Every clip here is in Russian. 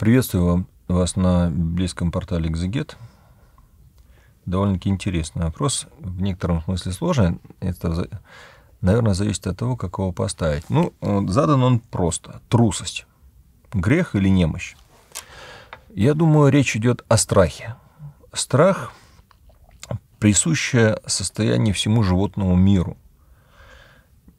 Приветствую вас на близком портале «Экзегет». Довольно-таки интересный вопрос, в некотором смысле сложный. Это, наверное, зависит от того, как его поставить. Ну, задан он просто. Трусость. Грех или немощь? Я думаю, речь идет о страхе. Страх – присущее состояние всему животному миру –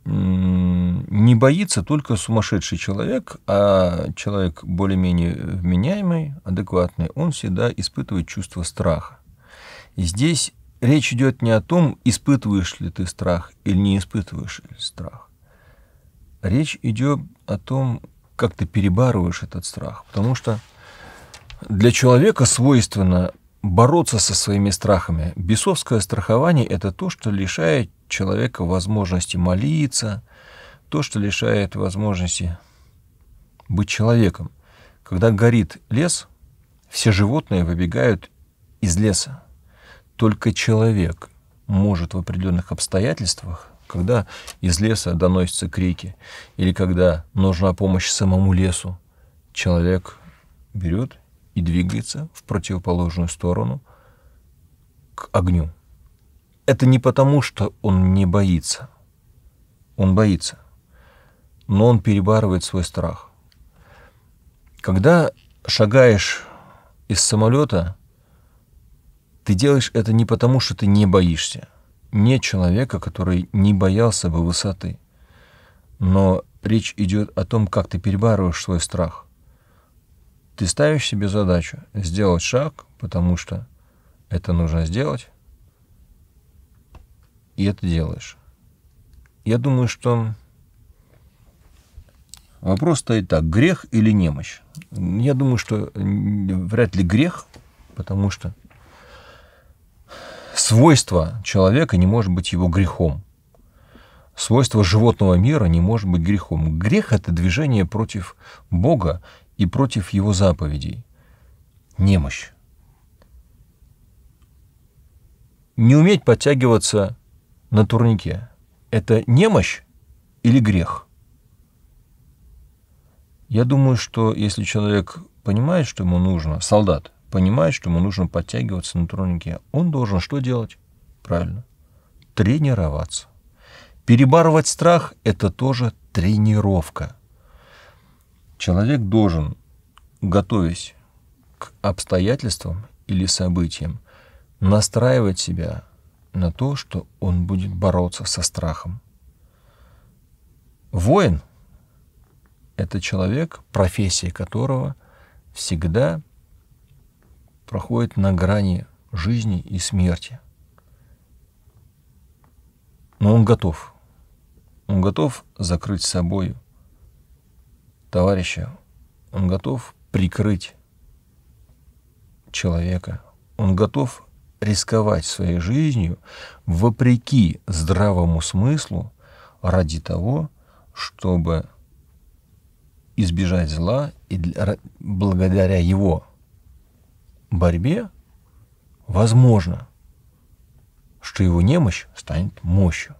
не боится только сумасшедший человек, а человек более-менее вменяемый, адекватный, он всегда испытывает чувство страха. И здесь речь идет не о том, испытываешь ли ты страх или не испытываешь ли страх. Речь идет о том, как ты перебарываешь этот страх. Потому что для человека свойственно бороться со своими страхами. Бесовское страхование – это то, что лишает человека возможности молиться, то, что лишает возможности быть человеком. Когда горит лес, все животные выбегают из леса. Только человек может в определенных обстоятельствах, когда из леса доносятся крики, или когда нужна помощь самому лесу, человек берет и двигается в противоположную сторону к огню. Это не потому, что он не боится. Он боится. Но он перебарывает свой страх. Когда шагаешь из самолета, ты делаешь это не потому, что ты не боишься. Нет человека, который не боялся бы высоты. Но речь идет о том, как ты перебарываешь свой страх. Ты ставишь себе задачу сделать шаг, потому что это нужно сделать, и это делаешь. Я думаю, что вопрос стоит так, грех или немощь. Я думаю, что вряд ли грех, потому что свойство человека не может быть его грехом. Свойство животного мира не может быть грехом. Грех – это движение против Бога и против Его заповедей. Немощь. Не уметь подтягиваться на турнике – это немощь или грех? Я думаю, что если человек понимает, что ему нужно, солдат понимает, что ему нужно подтягиваться на турнике, он должен что делать? Правильно. Тренироваться. Перебарывать страх – это тоже тренировка. Человек должен, готовясь к обстоятельствам или событиям, настраивать себя – на то, что он будет бороться со страхом. Воин – это человек, профессия которого всегда проходит на грани жизни и смерти. Но он готов. Он готов закрыть собой товарища. Он готов прикрыть человека. Он готов рисковать своей жизнью вопреки здравому смыслу ради того, чтобы избежать зла и для, благодаря его борьбе возможно, что его немощь станет мощью.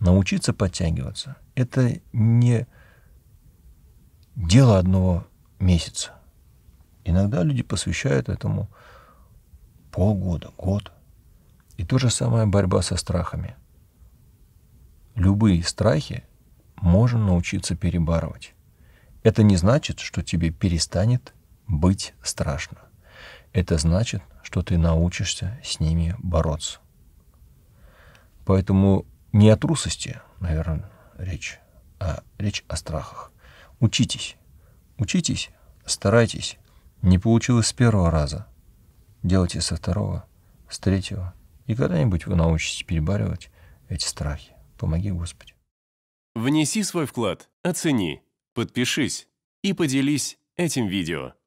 Научиться подтягиваться – это не дело одного месяца. Иногда люди посвящают этому полгода, год. И то же самое борьба со страхами. Любые страхи можно научиться перебарывать. Это не значит, что тебе перестанет быть страшно. Это значит, что ты научишься с ними бороться. Поэтому не о трусости, наверное, речь, а речь о страхах. Учитесь. Учитесь, старайтесь. Не получилось с первого раза – Делайте со второго, с третьего, и когда-нибудь вы научитесь перебаривать эти страхи. Помоги, Господи. Внеси свой вклад, оцени, подпишись и поделись этим видео.